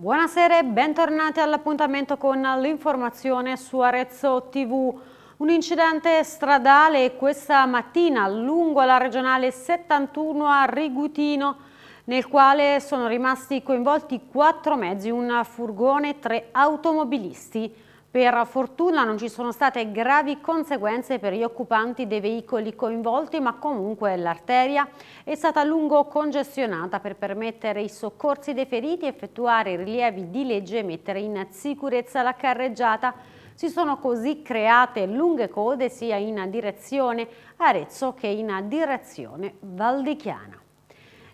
Buonasera e bentornati all'appuntamento con l'informazione su Arezzo TV. Un incidente stradale questa mattina lungo la regionale 71 a Rigutino nel quale sono rimasti coinvolti quattro mezzi, un furgone e tre automobilisti. Per fortuna non ci sono state gravi conseguenze per gli occupanti dei veicoli coinvolti, ma comunque l'arteria è stata a lungo congestionata per permettere i soccorsi dei feriti, effettuare i rilievi di legge e mettere in sicurezza la carreggiata. Si sono così create lunghe code sia in direzione Arezzo che in direzione Valdichiana.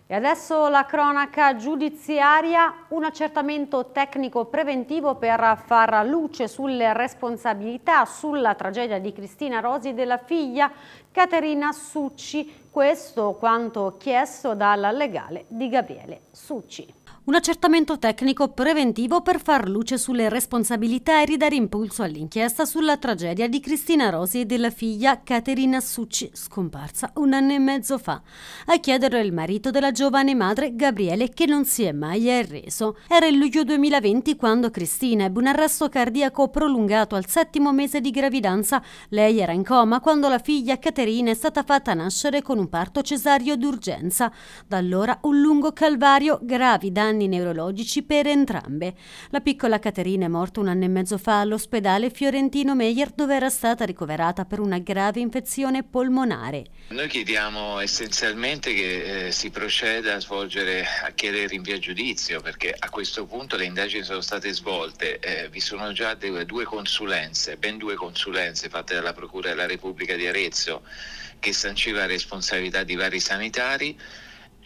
E adesso la cronaca giudiziaria, un accertamento tecnico preventivo per far luce sulle responsabilità sulla tragedia di Cristina Rosi e della figlia Caterina Succi, questo quanto chiesto dalla legale di Gabriele Succi un accertamento tecnico preventivo per far luce sulle responsabilità e ridare impulso all'inchiesta sulla tragedia di Cristina Rosi e della figlia Caterina Succi, scomparsa un anno e mezzo fa. A chiederlo il marito della giovane madre Gabriele che non si è mai arreso. Era il luglio 2020 quando Cristina ebbe un arresto cardiaco prolungato al settimo mese di gravidanza. Lei era in coma quando la figlia Caterina è stata fatta nascere con un parto cesario d'urgenza. Da allora un lungo calvario, gravi danni neurologici per entrambe. La piccola Caterina è morta un anno e mezzo fa all'ospedale Fiorentino Meyer dove era stata ricoverata per una grave infezione polmonare. Noi chiediamo essenzialmente che eh, si proceda a svolgere, a chiedere rinvio a giudizio perché a questo punto le indagini sono state svolte, eh, vi sono già due, due consulenze, ben due consulenze fatte dalla Procura della Repubblica di Arezzo che sanciva responsabilità di vari sanitari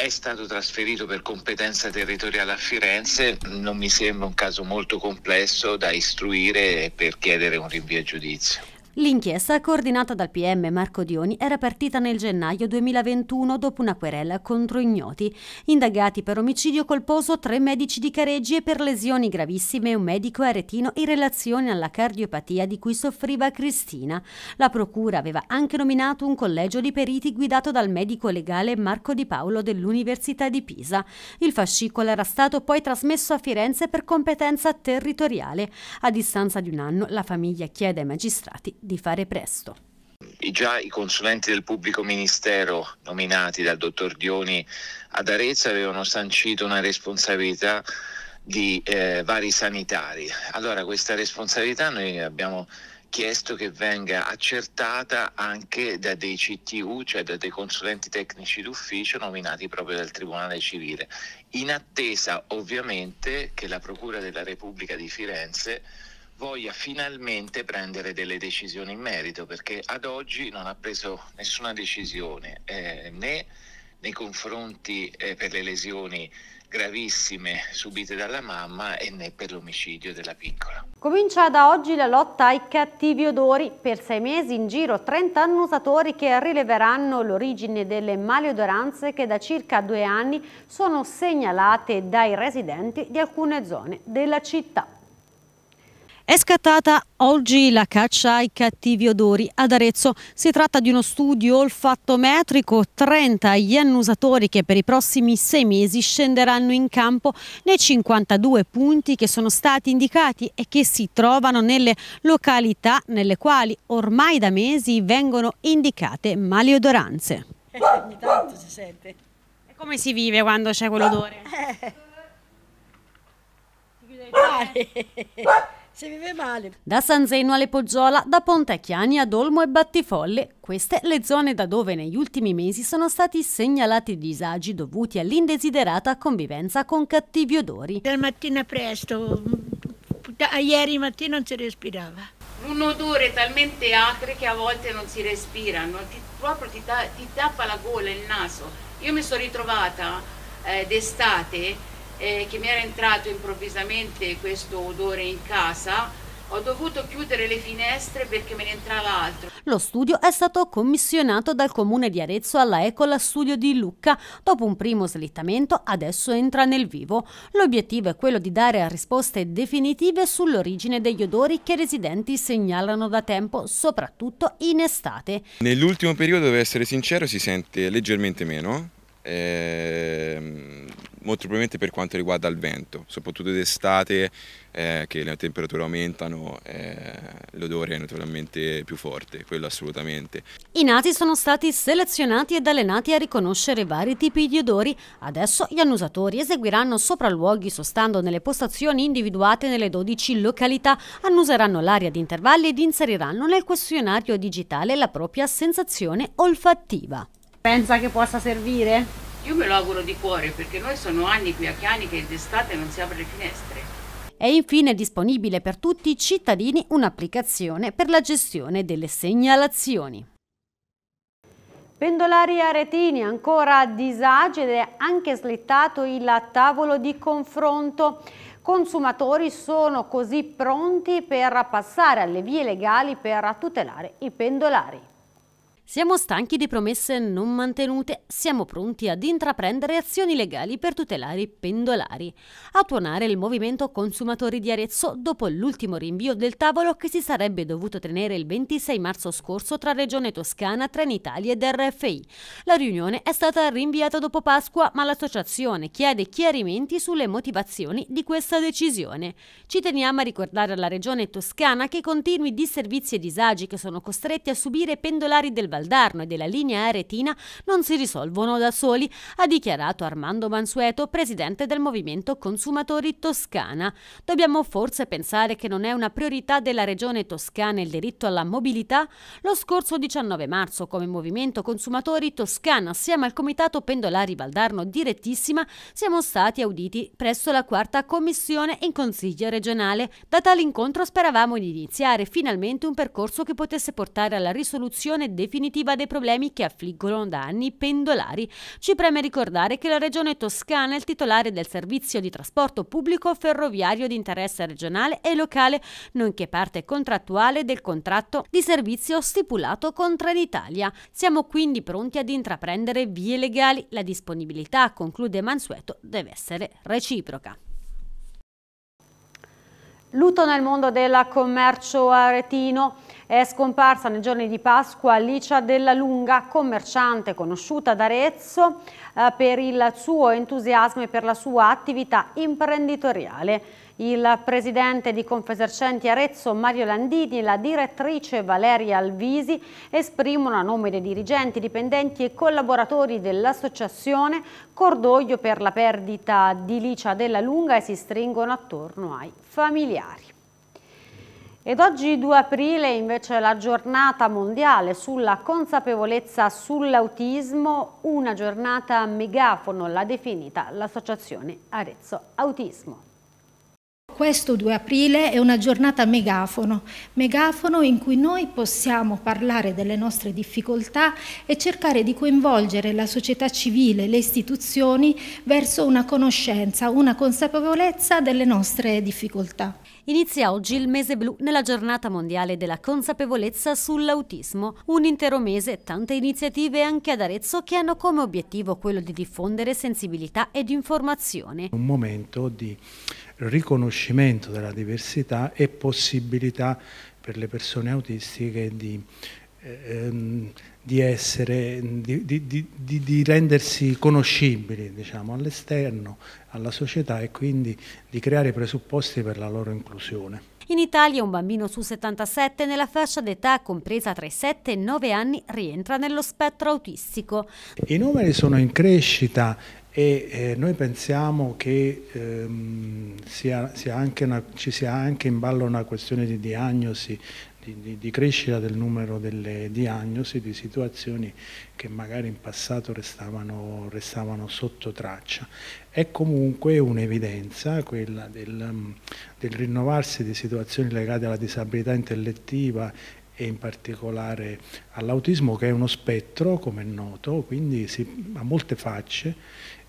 è stato trasferito per competenza territoriale a Firenze, non mi sembra un caso molto complesso da istruire per chiedere un rinvio a giudizio. L'inchiesta, coordinata dal PM Marco Dioni, era partita nel gennaio 2021 dopo una querela contro ignoti. Indagati per omicidio colposo tre medici di Careggi e per lesioni gravissime un medico aretino in relazione alla cardiopatia di cui soffriva Cristina. La procura aveva anche nominato un collegio di periti guidato dal medico legale Marco Di Paolo dell'Università di Pisa. Il fascicolo era stato poi trasmesso a Firenze per competenza territoriale. A distanza di un anno la famiglia chiede ai magistrati di fare presto. Già i consulenti del pubblico ministero nominati dal dottor Dioni ad Arezzo avevano sancito una responsabilità di eh, vari sanitari. Allora questa responsabilità noi abbiamo chiesto che venga accertata anche da dei CTU, cioè da dei consulenti tecnici d'ufficio nominati proprio dal Tribunale Civile, in attesa ovviamente che la Procura della Repubblica di Firenze voglia finalmente prendere delle decisioni in merito, perché ad oggi non ha preso nessuna decisione eh, né nei confronti eh, per le lesioni gravissime subite dalla mamma e né per l'omicidio della piccola. Comincia da oggi la lotta ai cattivi odori. Per sei mesi in giro 30 annusatori che rileveranno l'origine delle maleodoranze che da circa due anni sono segnalate dai residenti di alcune zone della città. È scattata oggi la caccia ai cattivi odori ad Arezzo. Si tratta di uno studio olfattometrico, 30 gli annusatori che per i prossimi sei mesi scenderanno in campo nei 52 punti che sono stati indicati e che si trovano nelle località nelle quali ormai da mesi vengono indicate maleodoranze. Eh, ogni tanto si sente. E come si vive quando c'è quell'odore? Eh. Si chiude il Si vive male. Da San Zeno alle Poggiola, da Pontacchiani ad Olmo e Battifolle, queste le zone da dove negli ultimi mesi sono stati segnalati disagi dovuti all'indesiderata convivenza con cattivi odori. Dal mattina presto, da ieri mattina non si respirava. Un odore talmente acre che a volte non si respirano, ti, proprio ti, ta, ti tappa la gola, il naso. Io mi sono ritrovata eh, d'estate eh, che mi era entrato improvvisamente questo odore in casa, ho dovuto chiudere le finestre perché me ne entrava altro. Lo studio è stato commissionato dal comune di Arezzo alla Ecola Studio di Lucca. Dopo un primo slittamento adesso entra nel vivo. L'obiettivo è quello di dare risposte definitive sull'origine degli odori che i residenti segnalano da tempo, soprattutto in estate. Nell'ultimo periodo, devo essere sincero, si sente leggermente meno. Ehm molto probabilmente per quanto riguarda il vento, soprattutto d'estate eh, che le temperature aumentano, eh, l'odore è naturalmente più forte, quello assolutamente. I nati sono stati selezionati ed allenati a riconoscere vari tipi di odori, adesso gli annusatori eseguiranno sopralluoghi sostando nelle postazioni individuate nelle 12 località, annuseranno l'aria di intervalli ed inseriranno nel questionario digitale la propria sensazione olfattiva. Pensa che possa servire? Io me lo auguro di cuore perché noi sono anni qui a Chiani che d'estate non si apre le finestre. È infine disponibile per tutti i cittadini un'applicazione per la gestione delle segnalazioni. Pendolari aretini ancora a disagio ed è anche slittato il tavolo di confronto. Consumatori sono così pronti per passare alle vie legali per tutelare i pendolari. Siamo stanchi di promesse non mantenute, siamo pronti ad intraprendere azioni legali per tutelare i pendolari. A tuonare il movimento consumatori di Arezzo dopo l'ultimo rinvio del tavolo che si sarebbe dovuto tenere il 26 marzo scorso tra Regione Toscana, Trenitalia ed RFI. La riunione è stata rinviata dopo Pasqua, ma l'associazione chiede chiarimenti sulle motivazioni di questa decisione. Ci teniamo a ricordare alla Regione Toscana che continui disservizi e disagi che sono costretti a subire pendolari del Valle Valdarno e della linea aretina non si risolvono da soli, ha dichiarato Armando Mansueto, presidente del Movimento Consumatori Toscana. Dobbiamo forse pensare che non è una priorità della regione toscana il diritto alla mobilità? Lo scorso 19 marzo, come Movimento Consumatori Toscana, assieme al Comitato Pendolari Valdarno Direttissima, siamo stati auditi presso la quarta commissione in Consiglio regionale. Da tale incontro speravamo di iniziare finalmente un percorso che potesse portare alla risoluzione definitiva definitiva dei problemi che affliggono da anni i pendolari. Ci preme ricordare che la Regione Toscana è il titolare del servizio di trasporto pubblico ferroviario di interesse regionale e locale, nonché parte contrattuale del contratto di servizio stipulato con Trenitalia. Siamo quindi pronti ad intraprendere vie legali. La disponibilità, conclude Mansueto, deve essere reciproca. Luto nel mondo del commercio aretino. È scomparsa nei giorni di Pasqua Alicia Della Lunga, commerciante conosciuta ad Arezzo eh, per il suo entusiasmo e per la sua attività imprenditoriale. Il presidente di Confesercenti Arezzo Mario Landini e la direttrice Valeria Alvisi esprimono a nome dei dirigenti, dipendenti e collaboratori dell'associazione cordoglio per la perdita di Licia della Lunga e si stringono attorno ai familiari. Ed oggi 2 aprile invece è la giornata mondiale sulla consapevolezza sull'autismo, una giornata megafono, l'ha definita l'associazione Arezzo Autismo. Questo 2 aprile è una giornata megafono, megafono in cui noi possiamo parlare delle nostre difficoltà e cercare di coinvolgere la società civile, le istituzioni verso una conoscenza, una consapevolezza delle nostre difficoltà. Inizia oggi il mese blu nella giornata mondiale della consapevolezza sull'autismo, un intero mese e tante iniziative anche ad Arezzo che hanno come obiettivo quello di diffondere sensibilità ed informazione. Un momento di riconoscimento della diversità e possibilità per le persone autistiche di eh, ehm, di, essere, di, di, di rendersi conoscibili diciamo, all'esterno, alla società e quindi di creare presupposti per la loro inclusione. In Italia un bambino su 77 nella fascia d'età compresa tra i 7 e i 9 anni rientra nello spettro autistico. I numeri sono in crescita e eh, noi pensiamo che ehm, sia, sia una, ci sia anche in ballo una questione di diagnosi, di, di, crescita del numero delle diagnosi di situazioni che magari in passato restavano, restavano sotto traccia. È comunque un'evidenza quella del, del rinnovarsi di situazioni legate alla disabilità intellettiva e in particolare all'autismo che è uno spettro, come è noto, quindi si, ha molte facce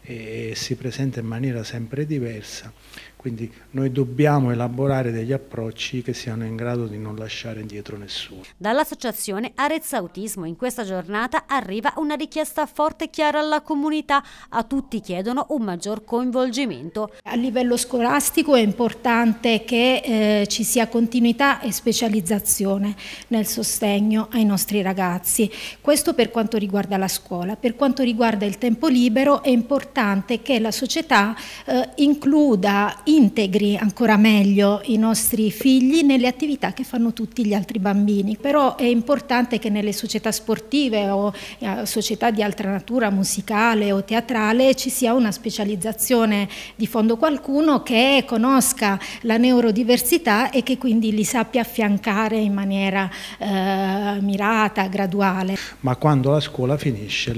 e si presenta in maniera sempre diversa quindi noi dobbiamo elaborare degli approcci che siano in grado di non lasciare indietro nessuno. Dall'associazione Arezza Autismo in questa giornata arriva una richiesta forte e chiara alla comunità. A tutti chiedono un maggior coinvolgimento. A livello scolastico è importante che eh, ci sia continuità e specializzazione nel sostegno ai nostri ragazzi. Questo per quanto riguarda la scuola. Per quanto riguarda il tempo libero è importante che la società eh, includa integri ancora meglio i nostri figli nelle attività che fanno tutti gli altri bambini, però è importante che nelle società sportive o eh, società di altra natura, musicale o teatrale, ci sia una specializzazione di fondo qualcuno che conosca la neurodiversità e che quindi li sappia affiancare in maniera eh, mirata, graduale. Ma quando la scuola finisce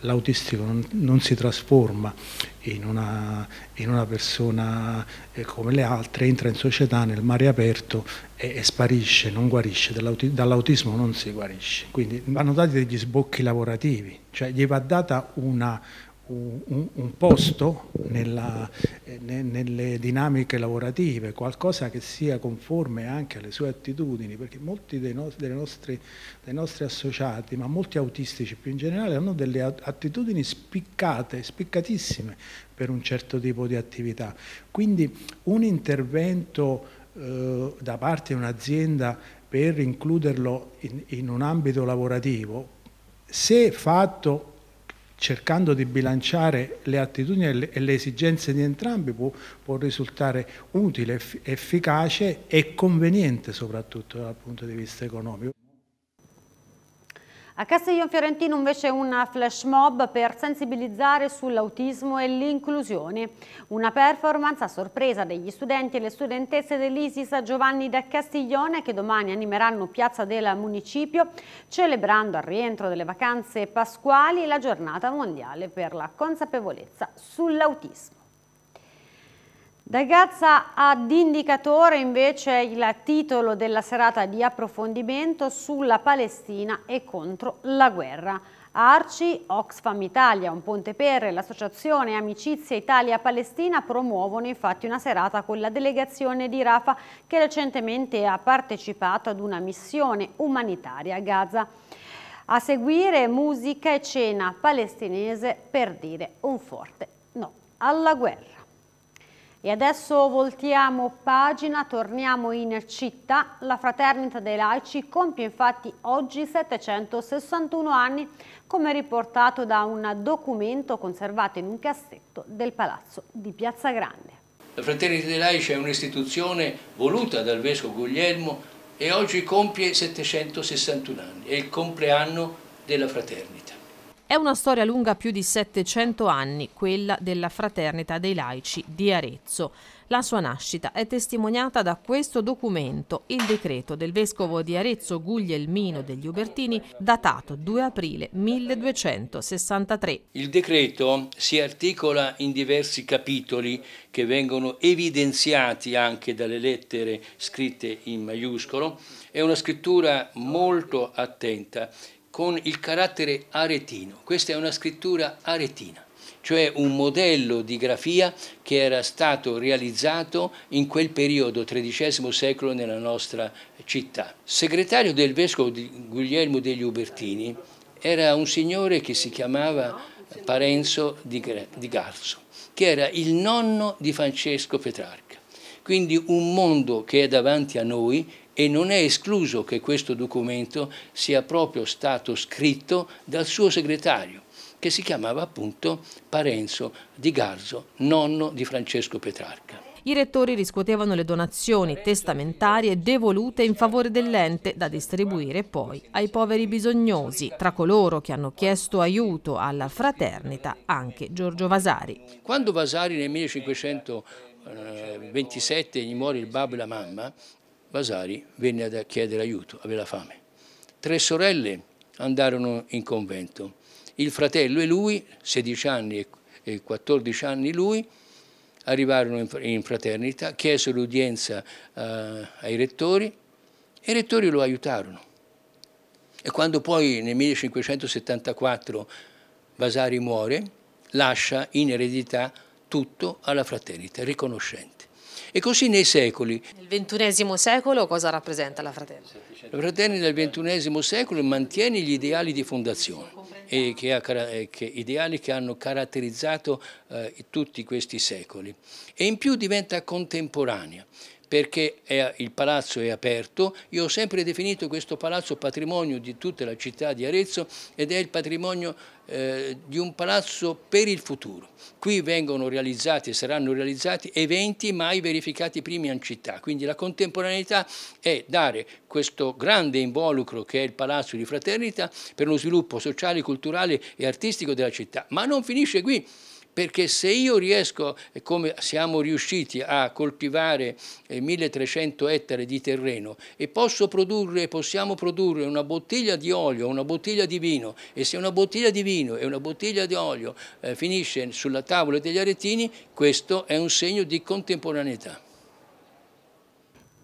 l'autistico non, non si trasforma in una, in una, persona eh, come le altre, entra in società nel mare aperto e, e sparisce, non guarisce, dall'autismo non si guarisce. Quindi vanno dati degli sbocchi lavorativi, cioè gli va data una un, un, posto nella, eh, ne, nelle dinamiche lavorative, qualcosa che sia conforme anche alle sue attitudini, perché molti dei, no, dei, nostri, dei nostri associati, ma molti autistici più in generale, hanno delle attitudini spiccate, spiccatissime per un certo tipo di attività. Quindi un intervento eh, da parte di un'azienda per includerlo in, in, un ambito lavorativo, se fatto cercando di bilanciare le attitudini e le esigenze di entrambi può, può risultare utile, efficace e conveniente soprattutto dal punto di vista economico. A Castiglione Fiorentino invece una flash mob per sensibilizzare sull'autismo e l'inclusione. Una performance a sorpresa degli studenti e le studentesse dell'ISIS Giovanni da Castiglione che domani animeranno Piazza del Municipio celebrando al rientro delle vacanze pasquali la giornata mondiale per la consapevolezza sull'autismo. Da Gaza ad indicatore invece il titolo della serata di approfondimento sulla Palestina e contro la guerra. Arci, Oxfam Italia, Un Ponte Per e l'associazione Amicizia Italia-Palestina promuovono infatti una serata con la delegazione di Rafa che recentemente ha partecipato ad una missione umanitaria a Gaza. A seguire musica e cena palestinese per dire un forte no alla guerra. E adesso voltiamo pagina, torniamo in città. La Fraternita dei Laici compie infatti oggi 761 anni, come riportato da un documento conservato in un cassetto del Palazzo di Piazza Grande. La Fraternita dei Laici è un'istituzione voluta dal Vescovo Guglielmo e oggi compie 761 anni, è il compleanno della Fraternita. È una storia lunga più di 700 anni, quella della Fraternita dei Laici di Arezzo. La sua nascita è testimoniata da questo documento, il decreto del vescovo di Arezzo Guglielmino degli Ubertini, datato 2 aprile 1263. Il decreto si articola in diversi capitoli che vengono evidenziati anche dalle lettere scritte in maiuscolo. È una scrittura molto attenta con il carattere aretino. Questa è una scrittura aretina, cioè un modello di grafia che era stato realizzato in quel periodo, XIII secolo, nella nostra città. Segretario del vescovo Guglielmo degli Ubertini era un signore che si chiamava Parenzo di Garzo, che era il nonno di Francesco Petrarca. Quindi un mondo che è davanti a noi e non è escluso che questo documento sia proprio stato scritto dal suo segretario che si chiamava appunto Parenzo di Garzo, nonno di Francesco Petrarca. I rettori riscuotevano le donazioni testamentarie devolute in favore dell'ente da distribuire poi ai poveri bisognosi, tra coloro che hanno chiesto aiuto alla fraternita anche Giorgio Vasari. Quando Vasari nel 1527 eh, gli muore il babbo e la mamma, Vasari venne a chiedere aiuto, aveva fame. Tre sorelle andarono in convento. Il fratello e lui, 16 anni e 14 anni lui, arrivarono in fraternità, chiesero udienza eh, ai rettori e i rettori lo aiutarono. E quando poi nel 1574 Vasari muore, lascia in eredità tutto alla fraternità, riconoscente. E così nei secoli. Nel XXI secolo cosa rappresenta la Fratelli? La Fratelli nel XXI secolo mantiene gli ideali di fondazione, e che ha, che, ideali che hanno caratterizzato eh, tutti questi secoli. E in più diventa contemporanea perché è, il palazzo è aperto. Io ho sempre definito questo palazzo patrimonio di tutta la città di Arezzo ed è il patrimonio eh, di un palazzo per il futuro. Qui vengono realizzati e saranno realizzati eventi mai verificati prima in città, quindi la contemporaneità è dare questo grande involucro che è il Palazzo di Fraternità per lo sviluppo sociale, culturale e artistico della città. Ma non finisce qui perché se io riesco, come siamo riusciti a coltivare 1300 eh, ettari di terreno e produrre, possiamo produrre una bottiglia di olio, una bottiglia di vino e se una bottiglia di vino e una bottiglia di olio eh, finisce sulla tavola degli aretini, questo è un segno di contemporaneità.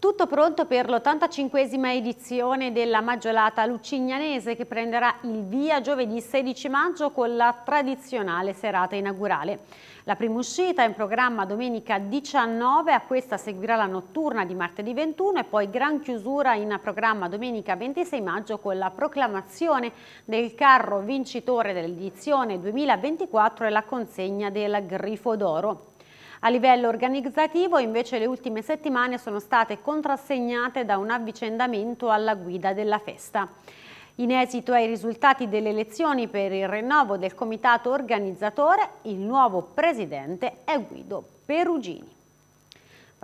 Tutto pronto per l'85esima edizione della Maggiolata Lucignanese che prenderà il via giovedì 16 maggio con la tradizionale serata inaugurale. La prima uscita è in programma domenica 19, a questa seguirà la notturna di martedì 21 e poi gran chiusura in programma domenica 26 maggio con la proclamazione del carro vincitore dell'edizione 2024 e la consegna del Grifo d'Oro. A livello organizzativo invece le ultime settimane sono state contrassegnate da un avvicendamento alla guida della festa. In esito ai risultati delle elezioni per il rinnovo del comitato organizzatore, il nuovo presidente è Guido Perugini.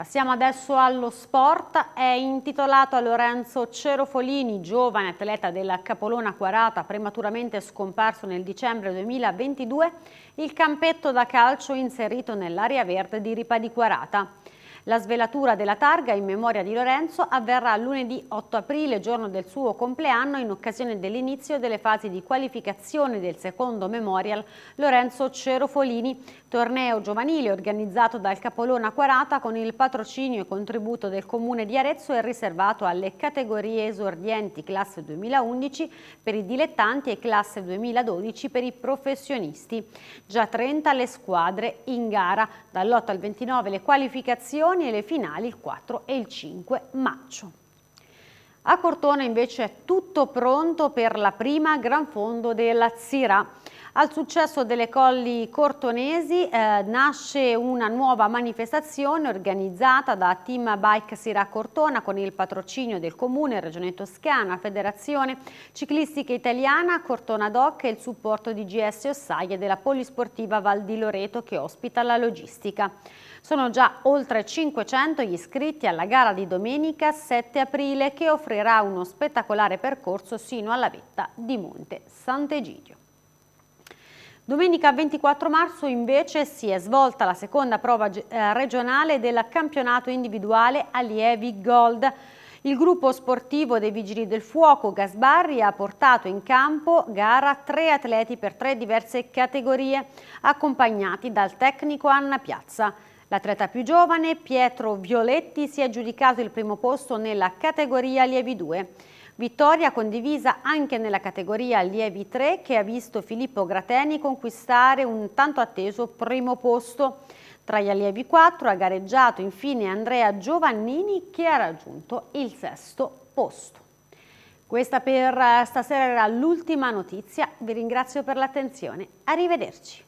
Passiamo adesso allo sport, è intitolato a Lorenzo Cerofolini, giovane atleta della Capolona Quarata, prematuramente scomparso nel dicembre 2022, il campetto da calcio inserito nell'area verde di Ripa di Quarata. La svelatura della targa in memoria di Lorenzo avverrà lunedì 8 aprile, giorno del suo compleanno, in occasione dell'inizio delle fasi di qualificazione del secondo Memorial Lorenzo Cerofolini, torneo giovanile organizzato dal Capolona Quarata con il patrocinio e contributo del Comune di Arezzo e riservato alle categorie esordienti classe 2011 per i dilettanti e classe 2012 per i professionisti. Già 30 le squadre in gara, dall'8 al 29 le qualificazioni ottazioni e le finali il 4 e il 5 maggio. A Cortona invece è tutto pronto per la prima gran fondo della Zira. Al successo delle Colli Cortonesi eh, nasce una nuova manifestazione organizzata da Team Bike Sira Cortona con il patrocinio del Comune, Regione Toscana, Federazione Ciclistica Italiana, Cortona Doc e il supporto di GS Ossaglia della Polisportiva Val di Loreto che ospita la logistica. Sono già oltre 500 gli iscritti alla gara di domenica 7 aprile che offrirà uno spettacolare percorso sino alla vetta di Monte Sant'Egidio. Domenica 24 marzo invece si è svolta la seconda prova eh, regionale del campionato individuale Allievi Gold. Il gruppo sportivo dei Vigili del Fuoco Gasbarri ha portato in campo gara tre atleti per tre diverse categorie, accompagnati dal tecnico Anna Piazza. L'atleta più giovane, Pietro Violetti, si è aggiudicato il primo posto nella categoria allievi 2. Vittoria condivisa anche nella categoria allievi 3 che ha visto Filippo Grateni conquistare un tanto atteso primo posto. Tra gli allievi 4 ha gareggiato infine Andrea Giovannini che ha raggiunto il sesto posto. Questa per eh, stasera era l'ultima notizia, vi ringrazio per l'attenzione, arrivederci.